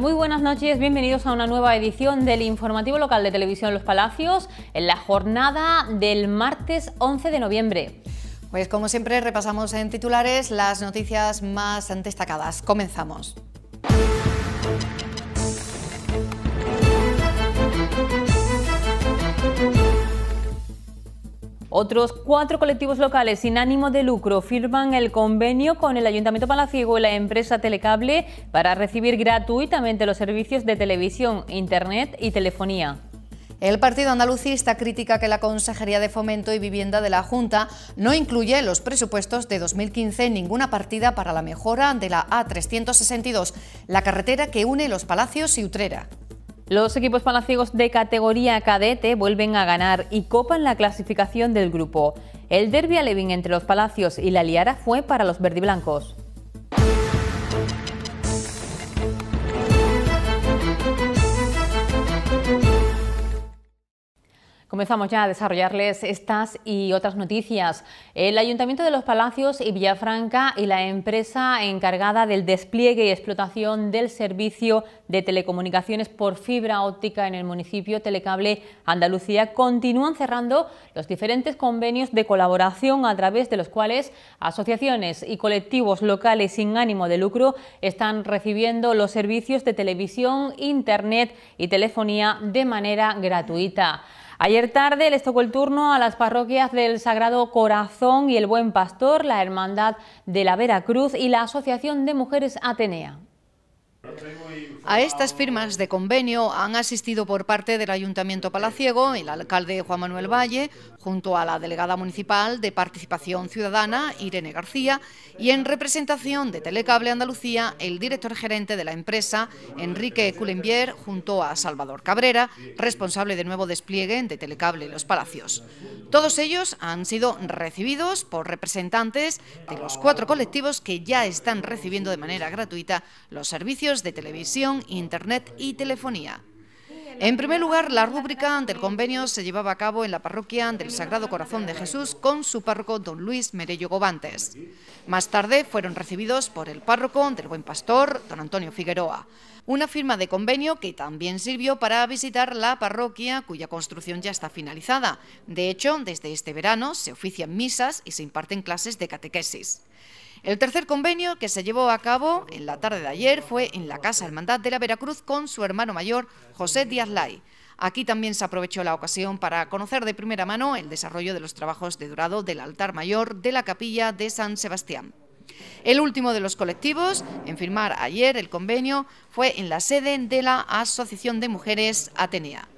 muy buenas noches, bienvenidos a una nueva edición del informativo local de Televisión Los Palacios en la jornada del martes 11 de noviembre. Pues como siempre repasamos en titulares las noticias más destacadas. Comenzamos. Otros cuatro colectivos locales sin ánimo de lucro firman el convenio con el Ayuntamiento Palaciego y la empresa Telecable para recibir gratuitamente los servicios de televisión, internet y telefonía. El Partido Andalucista critica que la Consejería de Fomento y Vivienda de la Junta no incluye en los presupuestos de 2015 ninguna partida para la mejora de la A362, la carretera que une los Palacios y Utrera. Los equipos palaciegos de categoría cadete vuelven a ganar y copan la clasificación del grupo. El derby Levin entre los palacios y la liara fue para los verdiblancos. Comenzamos ya a desarrollarles estas y otras noticias. El Ayuntamiento de los Palacios y Villafranca y la empresa encargada del despliegue y explotación del servicio de telecomunicaciones por fibra óptica en el municipio, Telecable Andalucía, continúan cerrando los diferentes convenios de colaboración a través de los cuales asociaciones y colectivos locales sin ánimo de lucro están recibiendo los servicios de televisión, internet y telefonía de manera gratuita. Ayer tarde les tocó el turno a las parroquias del Sagrado Corazón y el Buen Pastor, la Hermandad de la Veracruz y la Asociación de Mujeres Atenea. A estas firmas de convenio han asistido por parte del Ayuntamiento Palaciego el alcalde Juan Manuel Valle, junto a la delegada municipal de Participación Ciudadana, Irene García, y en representación de Telecable Andalucía, el director gerente de la empresa, Enrique Culembier, junto a Salvador Cabrera, responsable de nuevo despliegue de Telecable Los Palacios. Todos ellos han sido recibidos por representantes de los cuatro colectivos que ya están recibiendo de manera gratuita los servicios de televisión, internet y telefonía. En primer lugar, la rúbrica del convenio se llevaba a cabo en la parroquia del Sagrado Corazón de Jesús con su párroco don Luis Merello Gobantes. Más tarde fueron recibidos por el párroco del Buen Pastor, don Antonio Figueroa. Una firma de convenio que también sirvió para visitar la parroquia cuya construcción ya está finalizada. De hecho, desde este verano se ofician misas y se imparten clases de catequesis. El tercer convenio que se llevó a cabo en la tarde de ayer fue en la Casa Hermandad de la Veracruz con su hermano mayor, José Díaz Lai. Aquí también se aprovechó la ocasión para conocer de primera mano el desarrollo de los trabajos de dorado del altar mayor de la capilla de San Sebastián. El último de los colectivos en firmar ayer el convenio fue en la sede de la Asociación de Mujeres Atenea.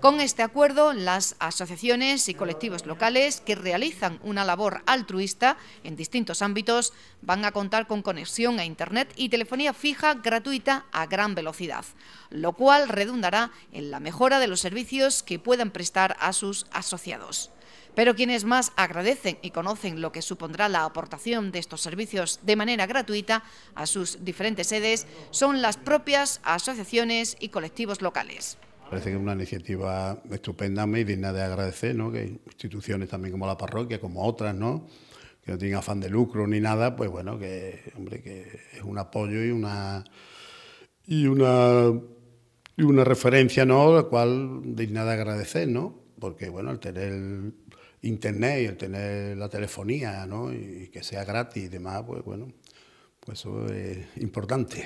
Con este acuerdo, las asociaciones y colectivos locales que realizan una labor altruista en distintos ámbitos van a contar con conexión a Internet y telefonía fija gratuita a gran velocidad, lo cual redundará en la mejora de los servicios que puedan prestar a sus asociados. Pero quienes más agradecen y conocen lo que supondrá la aportación de estos servicios de manera gratuita a sus diferentes sedes son las propias asociaciones y colectivos locales. Parece que es una iniciativa estupenda y digna de agradecer, ¿no? Que instituciones también como la parroquia, como otras, ¿no? Que no tienen afán de lucro ni nada, pues bueno, que hombre, que es un apoyo y una y una y una referencia, ¿no? La cual digna de agradecer, ¿no? Porque bueno, al tener internet y el tener la telefonía, ¿no? Y que sea gratis y demás, pues bueno, pues eso es importante.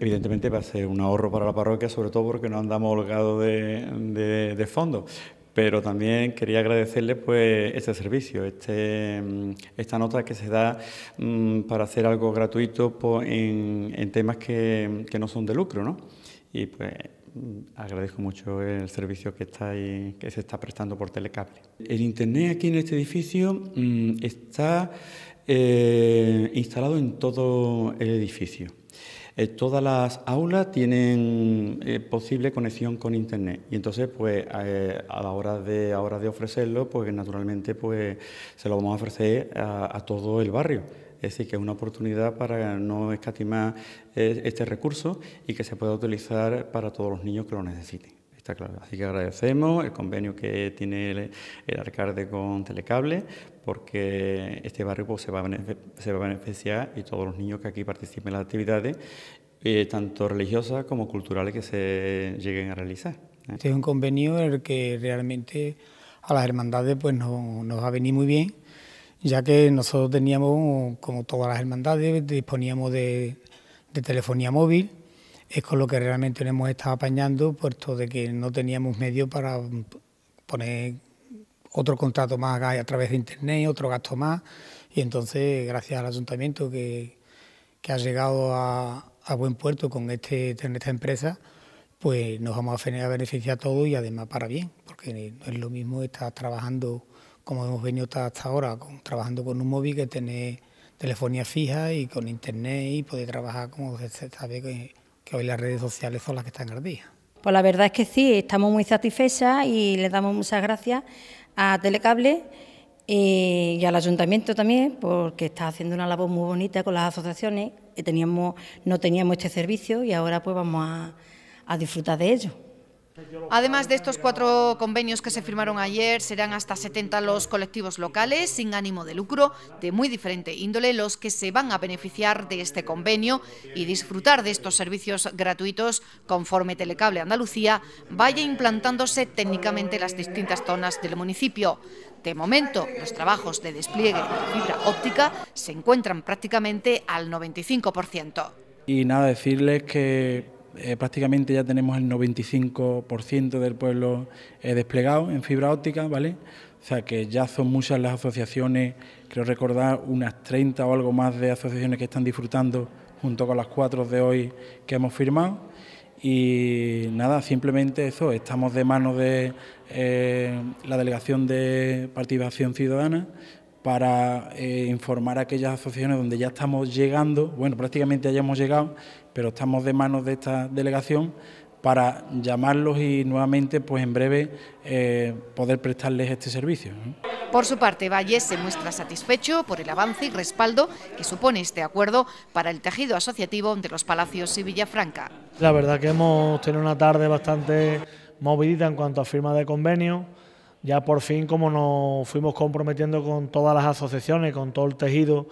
Evidentemente va a ser un ahorro para la parroquia, sobre todo porque no andamos holgados de, de, fondos pero también quería agradecerle pues este servicio, este, esta nota que se da mm, para hacer algo gratuito pues, en, temas que, no son de lucro, ¿no? Y pues mm, agradezco mucho el servicio que está que se está prestando por Telecable. El internet aquí en este edificio mm, está eh, instalado en todo el edificio. Eh, todas las aulas tienen eh, posible conexión con Internet y entonces, pues, eh, a la hora de, hora de ofrecerlo, pues, naturalmente, pues, se lo vamos a ofrecer a, a todo el barrio. Es decir, que es una oportunidad para no escatimar este recurso y que se pueda utilizar para todos los niños que lo necesiten. Está Así que agradecemos el convenio que tiene el, alcalde con Telecable, porque este barrio pues, se, va a beneficiar y todos los niños que aquí participen en las actividades, eh, tanto religiosas como culturales, que se lleguen a realizar. ¿eh? Este es un convenio en el que realmente a las hermandades pues, nos ha venido muy bien, ya que nosotros teníamos, como todas las hermandades, disponíamos de telefonía móvil, es con lo que realmente nos hemos estado apañando, puesto de que no teníamos medio para mm, poner otro contrato más a través de internet, otro gasto más, y entonces gracias al ayuntamiento que, que ha llegado a, buen puerto con este, esta empresa, pues nos vamos a beneficiar todos y además para bien, porque no es lo mismo estar trabajando como hemos venido hasta, ahora, trabajando con un móvil que tener telefonía fija y con internet y poder trabajar como se sabe que que hoy las redes sociales son las que están al día. Pues la verdad es que sí, estamos muy satisfechas y le damos muchas gracias a Telecable y, al ayuntamiento también, porque está haciendo una labor muy bonita con las asociaciones, que teníamos, no teníamos este servicio y ahora pues vamos a disfrutar de ello. Además de estos cuatro convenios que se firmaron ayer, serán hasta 70 los colectivos locales sin ánimo de lucro de muy diferente índole los que se van a beneficiar de este convenio y disfrutar de estos servicios gratuitos conforme Telecable Andalucía vaya implantándose técnicamente en las distintas zonas del municipio. De momento, los trabajos de despliegue de fibra óptica se encuentran prácticamente al 95%. Y nada, decirles que eh, prácticamente ya tenemos el 95% del pueblo eh, desplegado en fibra óptica, ¿vale? O sea que ya son muchas las asociaciones, creo recordar unas 30 o algo más de asociaciones que están disfrutando junto con las cuatro de hoy que hemos firmado. Y nada, simplemente eso, estamos de manos de eh, la Delegación de Participación Ciudadana para informar a aquellas asociaciones donde ya estamos llegando, bueno, prácticamente ya hemos llegado pero estamos de manos de esta delegación para llamarlos y nuevamente, pues en breve, eh, poder prestarles este servicio. Por su parte, Valle se muestra satisfecho por el avance y respaldo que supone este acuerdo para el tejido asociativo de los Palacios y Villafranca. La verdad que hemos tenido una tarde bastante movida en cuanto a firma de convenio. Ya por fin, como nos fuimos comprometiendo con todas las asociaciones, con todo el tejido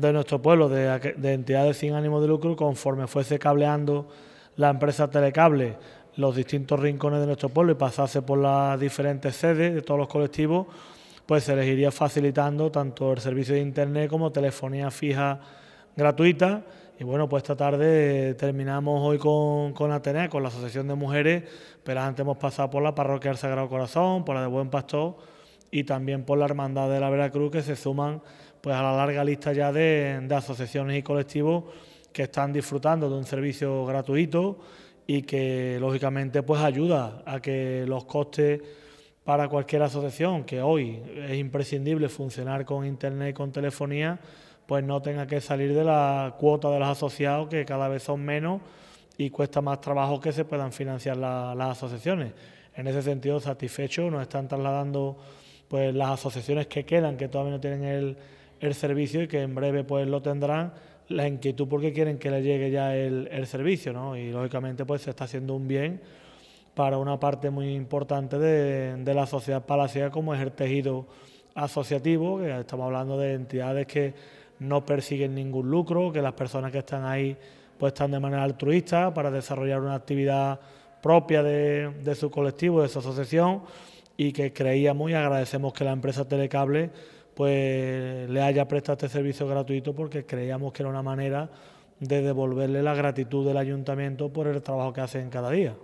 de nuestro pueblo, de, entidades sin ánimo de lucro, conforme fuese cableando la empresa Telecable los distintos rincones de nuestro pueblo y pasase por las diferentes sedes de todos los colectivos, pues se les iría facilitando tanto el servicio de internet como telefonía fija gratuita. Y bueno, pues esta tarde terminamos hoy con, con Atenea, con la Asociación de Mujeres, pero antes hemos pasado por la Parroquia del Sagrado Corazón, por la de Buen Pastor y también por la Hermandad de la Veracruz, que se suman pues a la larga lista ya de, asociaciones y colectivos que están disfrutando de un servicio gratuito y que lógicamente pues ayuda a que los costes para cualquier asociación que hoy es imprescindible funcionar con internet y con telefonía, pues no tenga que salir de la cuota de los asociados que cada vez son menos y cuesta más trabajo que se puedan financiar las asociaciones. En ese sentido, satisfecho nos están trasladando pues las asociaciones que quedan, que todavía no tienen el, el servicio y que en breve pues lo tendrán la inquietud porque quieren que le llegue ya el, servicio, ¿no? Y lógicamente pues se está haciendo un bien para una parte muy importante de, la sociedad palaciega como es el tejido asociativo, que estamos hablando de entidades que no persiguen ningún lucro, que las personas que están ahí pues están de manera altruista para desarrollar una actividad propia de, de su colectivo, de su asociación y que creíamos y agradecemos que la empresa Telecable pues le haya prestado este servicio gratuito porque creíamos que era una manera de devolverle la gratitud del ayuntamiento por el trabajo que hace en cada día.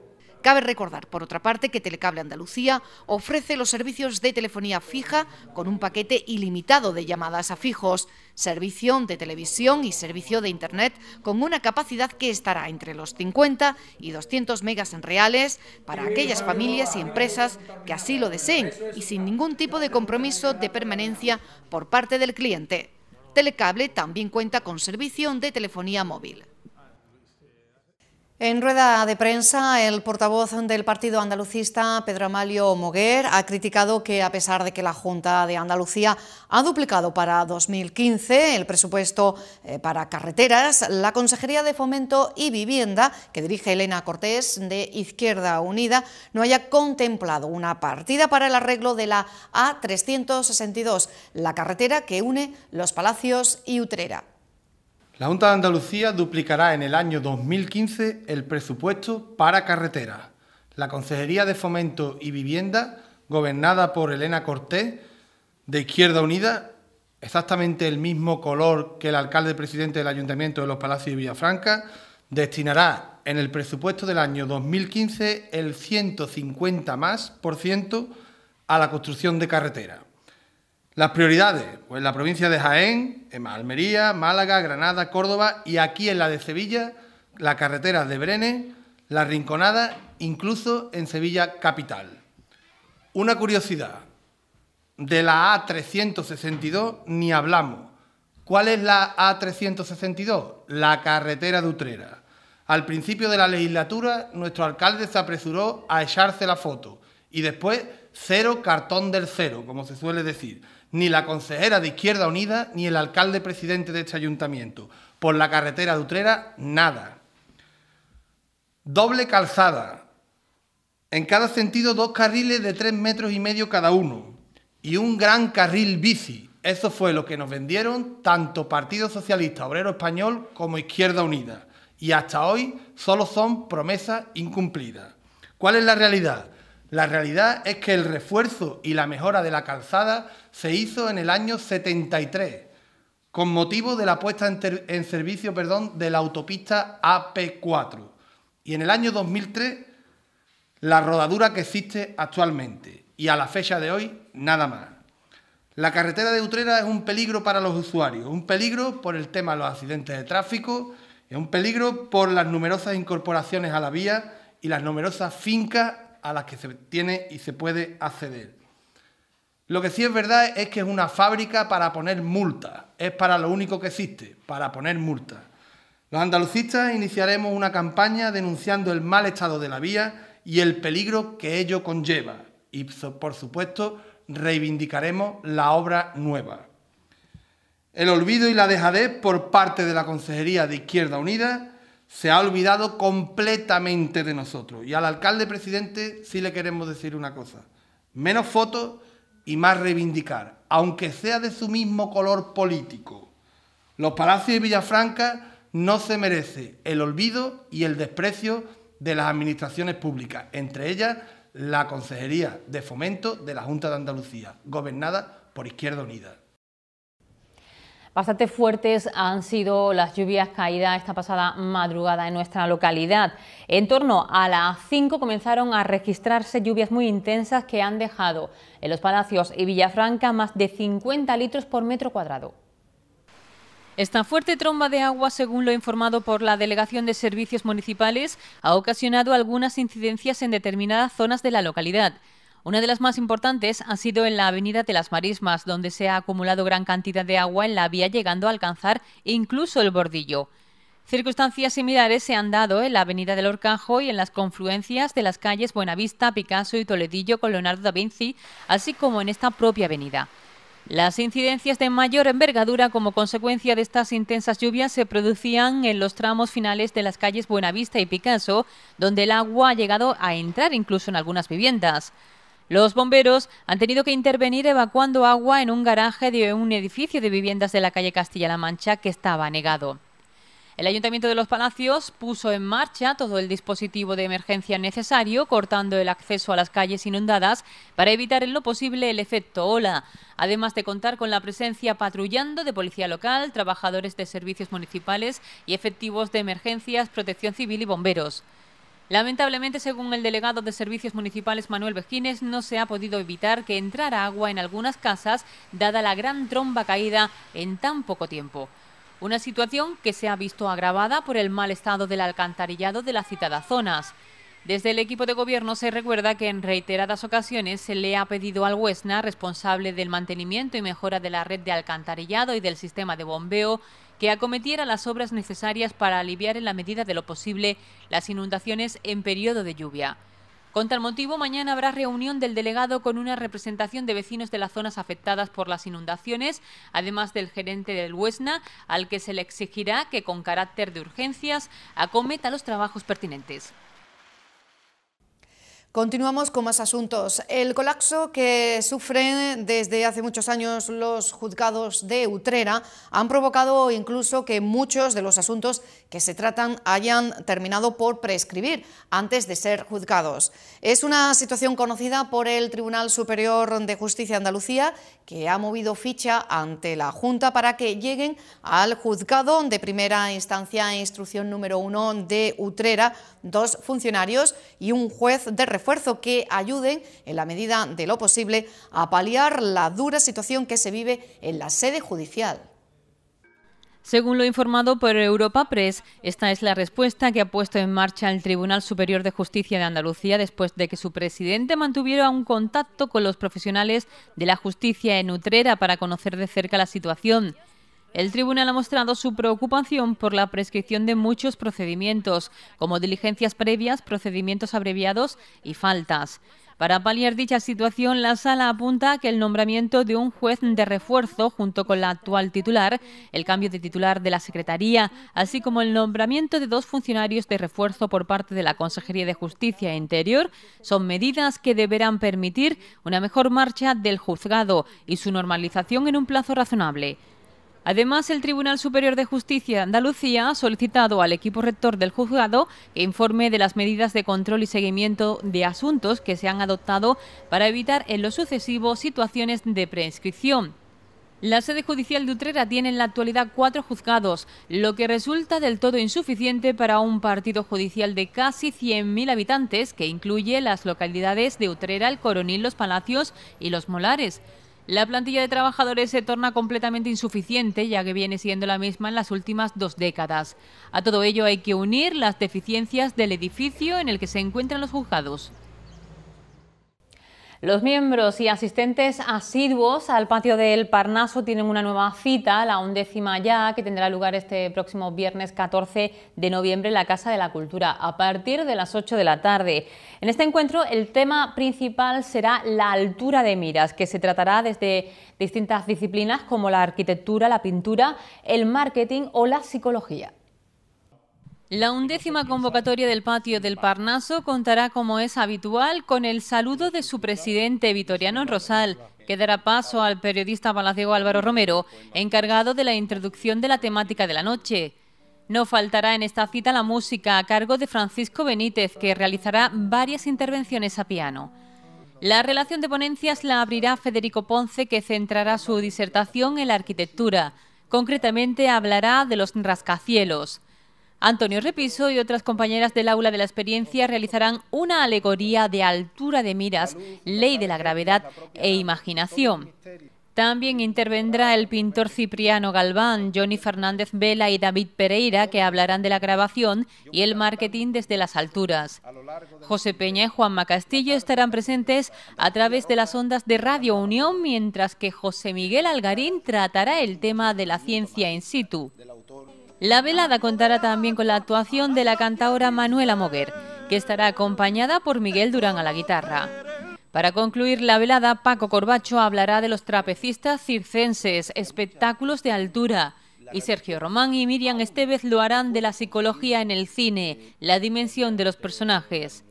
Cabe recordar, por otra parte, que Telecable Andalucía ofrece los servicios de telefonía fija con un paquete ilimitado de llamadas a fijos, servicio de televisión y servicio de Internet con una capacidad que estará entre los 50 y 200 megas en reales para aquellas familias y empresas que así lo deseen y sin ningún tipo de compromiso de permanencia por parte del cliente. Telecable también cuenta con servicio de telefonía móvil. En rueda de prensa, el portavoz del Partido Andalucista, Pedro Amalio Moguer, ha criticado que, a pesar de que la Junta de Andalucía ha duplicado para 2015 el presupuesto eh, para carreteras, la Consejería de Fomento y Vivienda, que dirige Elena Cortés de Izquierda Unida, no haya contemplado una partida para el arreglo de la A362, la carretera que une los Palacios y Utrera. La Junta de Andalucía duplicará en el año 2015 el presupuesto para carreteras. La Consejería de Fomento y Vivienda, gobernada por Elena Cortés, de Izquierda Unida, exactamente el mismo color que el alcalde presidente del Ayuntamiento de los Palacios de Villafranca, destinará en el presupuesto del año 2015 el 150 más por ciento a la construcción de carreteras. Las prioridades, pues la provincia de Jaén, en Almería, Málaga, Granada, Córdoba y aquí en la de Sevilla, la carretera de Brenes, la Rinconada, incluso en Sevilla capital. Una curiosidad, de la A362 ni hablamos. ¿Cuál es la A362? La carretera de Utrera. Al principio de la legislatura, nuestro alcalde se apresuró a echarse la foto y después cero cartón del cero, como se suele decir ni la consejera de Izquierda Unida, ni el alcalde presidente de este ayuntamiento. Por la carretera de Utrera, nada. Doble calzada. En cada sentido, dos carriles de tres metros y medio cada uno. Y un gran carril bici. Eso fue lo que nos vendieron tanto Partido Socialista Obrero Español como Izquierda Unida. Y hasta hoy solo son promesas incumplidas. ¿Cuál es la realidad? La realidad es que el refuerzo y la mejora de la calzada se hizo en el año 73 con motivo de la puesta en, servicio perdón, de la autopista AP4 y en el año 2003 la rodadura que existe actualmente y a la fecha de hoy nada más. La carretera de Utrera es un peligro para los usuarios, un peligro por el tema de los accidentes de tráfico, es un peligro por las numerosas incorporaciones a la vía y las numerosas fincas a las que se tiene y se puede acceder. Lo que sí es verdad es que es una fábrica para poner multas. Es para lo único que existe, para poner multas. Los andalucistas iniciaremos una campaña denunciando el mal estado de la vía y el peligro que ello conlleva. Y, por supuesto, reivindicaremos la obra nueva. El olvido y la dejadez por parte de la Consejería de Izquierda Unida se ha olvidado completamente de nosotros. Y al alcalde presidente sí le queremos decir una cosa. Menos fotos y más reivindicar, aunque sea de su mismo color político. Los palacios de Villafranca no se merece el olvido y el desprecio de las administraciones públicas, entre ellas la Consejería de Fomento de la Junta de Andalucía, gobernada por Izquierda Unida. Bastante fuertes han sido las lluvias caídas esta pasada madrugada en nuestra localidad. En torno a las 5 comenzaron a registrarse lluvias muy intensas que han dejado en los Palacios y Villafranca más de 50 litros por metro cuadrado. Esta fuerte tromba de agua, según lo informado por la Delegación de Servicios Municipales, ha ocasionado algunas incidencias en determinadas zonas de la localidad. Una de las más importantes ha sido en la Avenida de las Marismas, donde se ha acumulado gran cantidad de agua en la vía, llegando a alcanzar incluso el bordillo. Circunstancias similares se han dado en la avenida del Orcajo y en las confluencias de las calles Buenavista, Picasso y Toledillo con Leonardo da Vinci, así como en esta propia avenida. Las incidencias de mayor envergadura como consecuencia de estas intensas lluvias se producían en los tramos finales de las calles Buenavista y Picasso, donde el agua ha llegado a entrar incluso en algunas viviendas. Los bomberos han tenido que intervenir evacuando agua en un garaje de un edificio de viviendas de la calle Castilla-La Mancha que estaba negado. El Ayuntamiento de Los Palacios puso en marcha todo el dispositivo de emergencia necesario, cortando el acceso a las calles inundadas para evitar en lo posible el efecto ola, además de contar con la presencia patrullando de policía local, trabajadores de servicios municipales y efectivos de emergencias, protección civil y bomberos. Lamentablemente, según el delegado de Servicios Municipales Manuel Bejines, no se ha podido evitar que entrara agua en algunas casas, dada la gran tromba caída en tan poco tiempo. Una situación que se ha visto agravada por el mal estado del alcantarillado de las citadas zonas. Desde el equipo de gobierno se recuerda que en reiteradas ocasiones se le ha pedido al Huesna, responsable del mantenimiento y mejora de la red de alcantarillado y del sistema de bombeo, que acometiera las obras necesarias para aliviar en la medida de lo posible las inundaciones en periodo de lluvia. Con tal motivo, mañana habrá reunión del delegado con una representación de vecinos de las zonas afectadas por las inundaciones, además del gerente del Huesna, al que se le exigirá que con carácter de urgencias acometa los trabajos pertinentes. Continuamos con más asuntos. El colapso que sufren desde hace muchos años los juzgados de Utrera han provocado incluso que muchos de los asuntos que se tratan hayan terminado por prescribir antes de ser juzgados. Es una situación conocida por el Tribunal Superior de Justicia de Andalucía, que ha movido ficha ante la Junta para que lleguen al juzgado de primera instancia e instrucción número uno de Utrera dos funcionarios y un juez de reforma que ayuden, en la medida de lo posible, a paliar la dura situación que se vive en la sede judicial. Según lo informado por Europa Press, esta es la respuesta que ha puesto en marcha el Tribunal Superior de Justicia de Andalucía después de que su presidente mantuviera un contacto con los profesionales de la justicia en Utrera para conocer de cerca la situación. El tribunal ha mostrado su preocupación por la prescripción de muchos procedimientos, como diligencias previas, procedimientos abreviados y faltas. Para paliar dicha situación, la sala apunta que el nombramiento de un juez de refuerzo junto con la actual titular, el cambio de titular de la Secretaría, así como el nombramiento de dos funcionarios de refuerzo por parte de la Consejería de Justicia e Interior, son medidas que deberán permitir una mejor marcha del juzgado y su normalización en un plazo razonable. Además, el Tribunal Superior de Justicia de Andalucía ha solicitado al equipo rector del juzgado que informe de las medidas de control y seguimiento de asuntos que se han adoptado para evitar en lo sucesivo situaciones de prescripción. La sede judicial de Utrera tiene en la actualidad cuatro juzgados, lo que resulta del todo insuficiente para un partido judicial de casi 100.000 habitantes, que incluye las localidades de Utrera, El Coronil, Los Palacios y Los Molares. La plantilla de trabajadores se torna completamente insuficiente, ya que viene siendo la misma en las últimas dos décadas. A todo ello hay que unir las deficiencias del edificio en el que se encuentran los juzgados. Los miembros y asistentes asiduos al patio del Parnaso tienen una nueva cita, la undécima ya, que tendrá lugar este próximo viernes 14 de noviembre en la Casa de la Cultura, a partir de las 8 de la tarde. En este encuentro el tema principal será la altura de miras, que se tratará desde distintas disciplinas como la arquitectura, la pintura, el marketing o la psicología. La undécima convocatoria del patio del Parnaso contará, como es habitual, con el saludo de su presidente Vitoriano Rosal, que dará paso al periodista palaciego Álvaro Romero, encargado de la introducción de la temática de la noche. No faltará en esta cita la música a cargo de Francisco Benítez, que realizará varias intervenciones a piano. La relación de ponencias la abrirá Federico Ponce, que centrará su disertación en la arquitectura. Concretamente hablará de los rascacielos. Antonio Repiso y otras compañeras del aula de la experiencia realizarán una alegoría de altura de miras, ley de la gravedad e imaginación. También intervendrá el pintor Cipriano Galván, Johnny Fernández Vela y David Pereira, que hablarán de la grabación y el marketing desde las alturas. José Peña y Juan Castillo estarán presentes a través de las ondas de Radio Unión, mientras que José Miguel Algarín tratará el tema de la ciencia in situ. La velada contará también con la actuación de la cantaora Manuela Moguer, que estará acompañada por Miguel Durán a la guitarra. Para concluir la velada, Paco Corbacho hablará de los trapecistas circenses, espectáculos de altura, y Sergio Román y Miriam Estevez lo harán de la psicología en el cine, la dimensión de los personajes.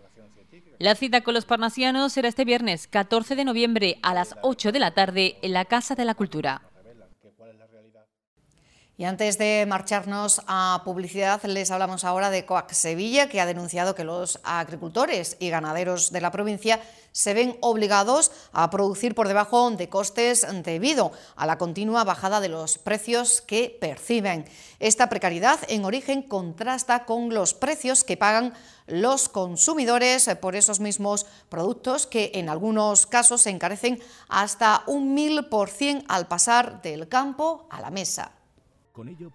La cita con los parnasianos será este viernes 14 de noviembre a las 8 de la tarde en la Casa de la Cultura. Y antes de marcharnos a publicidad, les hablamos ahora de Coac Sevilla, que ha denunciado que los agricultores y ganaderos de la provincia se ven obligados a producir por debajo de costes debido a la continua bajada de los precios que perciben. Esta precariedad en origen contrasta con los precios que pagan los consumidores por esos mismos productos que en algunos casos se encarecen hasta un 1000% al pasar del campo a la mesa.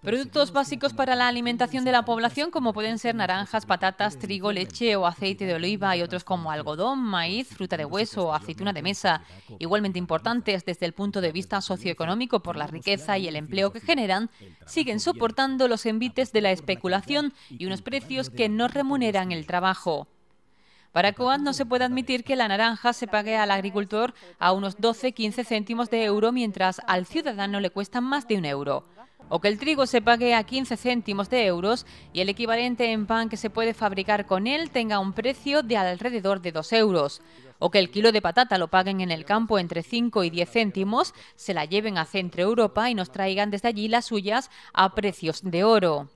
Productos básicos para la alimentación de la población como pueden ser naranjas, patatas, trigo, leche o aceite de oliva y otros como algodón, maíz, fruta de hueso o aceituna de mesa, igualmente importantes desde el punto de vista socioeconómico por la riqueza y el empleo que generan, siguen soportando los envites de la especulación y unos precios que no remuneran el trabajo. Para Coat no se puede admitir que la naranja se pague al agricultor a unos 12-15 céntimos de euro, mientras al ciudadano le cuesta más de un euro o que el trigo se pague a 15 céntimos de euros y el equivalente en pan que se puede fabricar con él tenga un precio de alrededor de 2 euros, o que el kilo de patata lo paguen en el campo entre 5 y 10 céntimos, se la lleven a Centro Europa y nos traigan desde allí las suyas a precios de oro.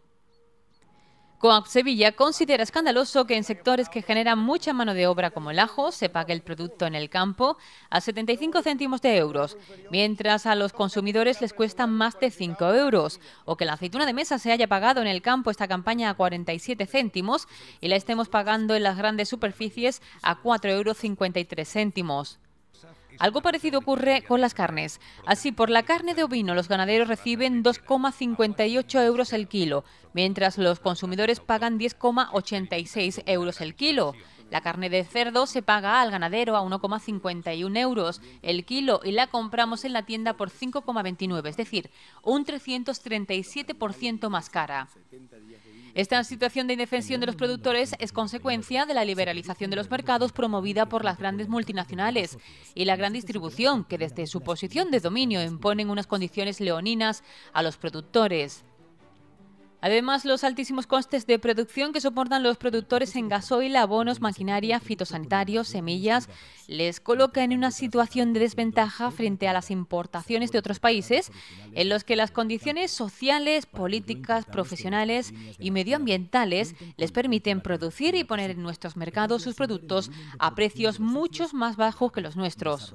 Coap Sevilla considera escandaloso que en sectores que generan mucha mano de obra como el ajo se pague el producto en el campo a 75 céntimos de euros, mientras a los consumidores les cuesta más de 5 euros, o que la aceituna de mesa se haya pagado en el campo esta campaña a 47 céntimos y la estemos pagando en las grandes superficies a 4,53 euros. Algo parecido ocurre con las carnes. Así, por la carne de ovino los ganaderos reciben 2,58 euros el kilo, mientras los consumidores pagan 10,86 euros el kilo. La carne de cerdo se paga al ganadero a 1,51 euros el kilo y la compramos en la tienda por 5,29, es decir, un 337% más cara. Esta situación de indefensión de los productores es consecuencia de la liberalización de los mercados promovida por las grandes multinacionales y la gran distribución que desde su posición de dominio imponen unas condiciones leoninas a los productores. Además, los altísimos costes de producción que soportan los productores en gasoil, abonos, maquinaria, fitosanitarios, semillas, les coloca en una situación de desventaja frente a las importaciones de otros países, en los que las condiciones sociales, políticas, profesionales y medioambientales les permiten producir y poner en nuestros mercados sus productos a precios muchos más bajos que los nuestros.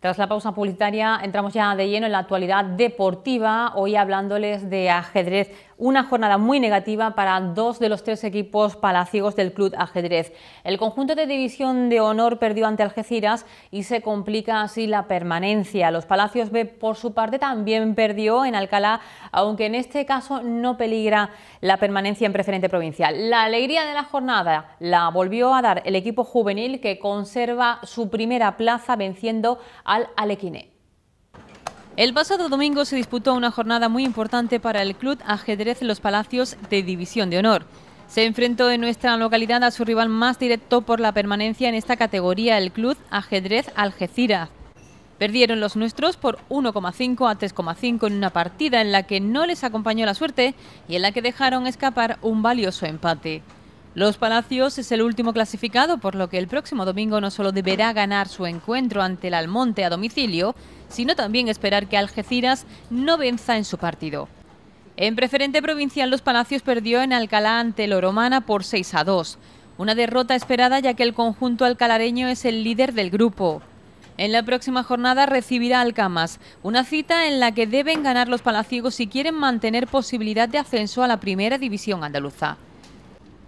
Tras la pausa publicitaria, entramos ya de lleno en la actualidad deportiva, hoy hablándoles de ajedrez una jornada muy negativa para dos de los tres equipos palaciegos del Club Ajedrez. El conjunto de División de Honor perdió ante Algeciras y se complica así la permanencia. Los Palacios B, por su parte, también perdió en Alcalá, aunque en este caso no peligra la permanencia en preferente provincial. La alegría de la jornada la volvió a dar el equipo juvenil que conserva su primera plaza venciendo al Alequine. El pasado domingo se disputó una jornada muy importante para el club Ajedrez Los Palacios de División de Honor. Se enfrentó en nuestra localidad a su rival más directo por la permanencia en esta categoría, el club Ajedrez Algeciras. Perdieron los nuestros por 1,5 a 3,5 en una partida en la que no les acompañó la suerte y en la que dejaron escapar un valioso empate. Los Palacios es el último clasificado, por lo que el próximo domingo no solo deberá ganar su encuentro ante el Almonte a domicilio, sino también esperar que Algeciras no venza en su partido. En preferente provincial, Los Palacios perdió en Alcalá ante el por 6 a 2. Una derrota esperada ya que el conjunto alcalareño es el líder del grupo. En la próxima jornada recibirá Alcamas, una cita en la que deben ganar los palaciegos si quieren mantener posibilidad de ascenso a la primera división andaluza.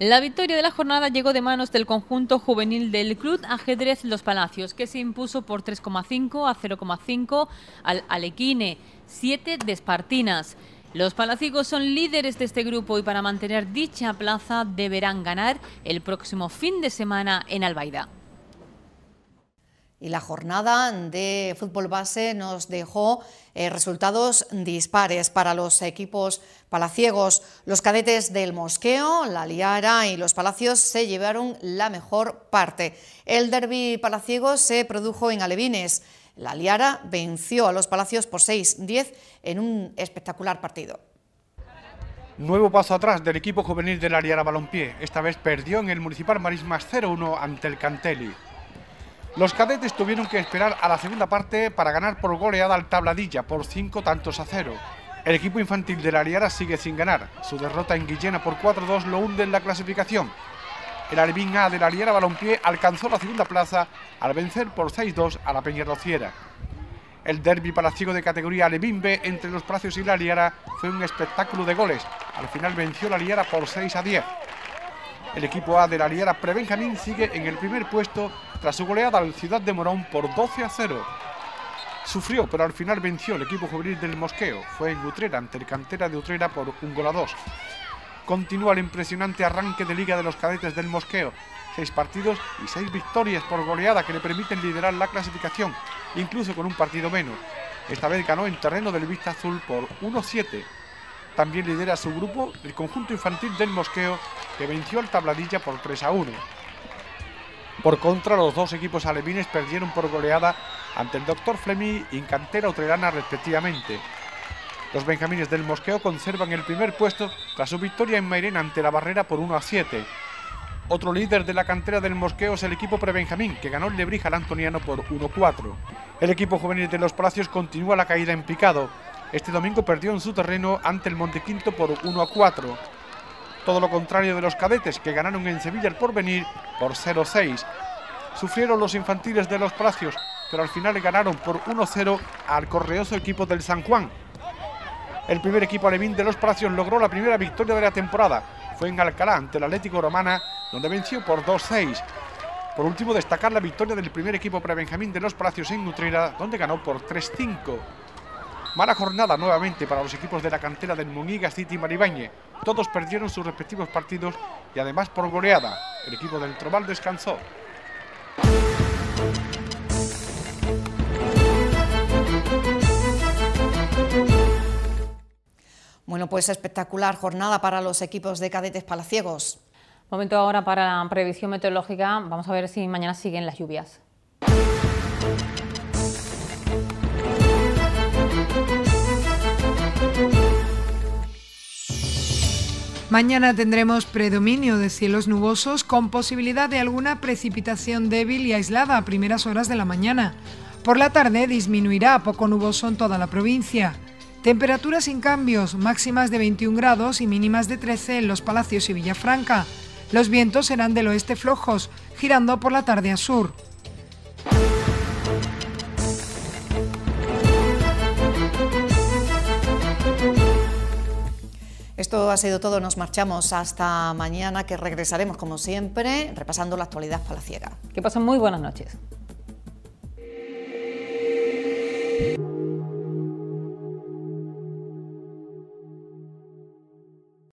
La victoria de la jornada llegó de manos del conjunto juvenil del club Ajedrez Los Palacios, que se impuso por 3,5 a 0,5 al Alequine, 7 de Espartinas. Los palacicos son líderes de este grupo y para mantener dicha plaza deberán ganar el próximo fin de semana en Albaida y la jornada de fútbol base nos dejó eh, resultados dispares para los equipos palaciegos. Los cadetes del Mosqueo, la Liara y los Palacios se llevaron la mejor parte. El derby palaciego se produjo en Alevines. La Liara venció a los Palacios por 6-10 en un espectacular partido. Nuevo paso atrás del equipo juvenil de la Liara Balompié. Esta vez perdió en el Municipal Marismas 0-1 ante el Cantelli. Los cadetes tuvieron que esperar a la segunda parte para ganar por goleada al Tabladilla por 5 tantos a 0. El equipo infantil de la Liara sigue sin ganar. Su derrota en Guillena por 4-2 lo hunde en la clasificación. El Alevín A de la Liara Balompié alcanzó la segunda plaza al vencer por 6-2 a la Peña Rociera. El derby palaciego de categoría Alevín B entre los Pracios y la Liara fue un espectáculo de goles. Al final venció la Liara por 6 a 10. El equipo A de la Liara Prebenjamín sigue en el primer puesto tras su goleada al Ciudad de Morón por 12 a 0. Sufrió, pero al final venció el equipo juvenil del Mosqueo. Fue en Utrera ante el Cantera de Utrera por un gol a 2. Continúa el impresionante arranque de liga de los cadetes del Mosqueo. Seis partidos y seis victorias por goleada que le permiten liderar la clasificación, incluso con un partido menos. Esta vez ganó en terreno del Vista Azul por 1-7. También lidera su grupo el conjunto infantil del Mosqueo, que venció al Tabladilla por 3 a 1. Por contra, los dos equipos alevines perdieron por goleada ante el Doctor flemí y cantera Utrerana respectivamente. Los benjamines del Mosqueo conservan el primer puesto tras su victoria en Mairena ante la barrera por 1 a 7. Otro líder de la cantera del Mosqueo es el equipo Prebenjamín, que ganó el Lebrija al Antoniano por 1-4. a El equipo juvenil de los Palacios continúa la caída en picado. Este domingo perdió en su terreno ante el Montequinto por 1 a 4. Todo lo contrario de los cadetes que ganaron en Sevilla el porvenir por 0 6. Sufrieron los infantiles de los Palacios, pero al final ganaron por 1 0 al correoso equipo del San Juan. El primer equipo alevín de los Palacios logró la primera victoria de la temporada. Fue en Alcalá ante el Atlético Romana, donde venció por 2-6. Por último destacar la victoria del primer equipo prebenjamín de los Palacios en Nutrera, donde ganó por 3-5. Mala jornada nuevamente para los equipos de la cantera del Muniga City y Maribañe. Todos perdieron sus respectivos partidos y además por goleada. El equipo del Trobal descansó. Bueno, pues espectacular jornada para los equipos de cadetes palaciegos. Momento ahora para la previsión meteorológica. Vamos a ver si mañana siguen las lluvias. Mañana tendremos predominio de cielos nubosos con posibilidad de alguna precipitación débil y aislada a primeras horas de la mañana. Por la tarde disminuirá poco nuboso en toda la provincia. Temperaturas sin cambios, máximas de 21 grados y mínimas de 13 en los Palacios y Villafranca. Los vientos serán del oeste flojos, girando por la tarde a sur. Esto ha sido todo, nos marchamos hasta mañana que regresaremos como siempre repasando la actualidad palaciega. Que pasen muy buenas noches.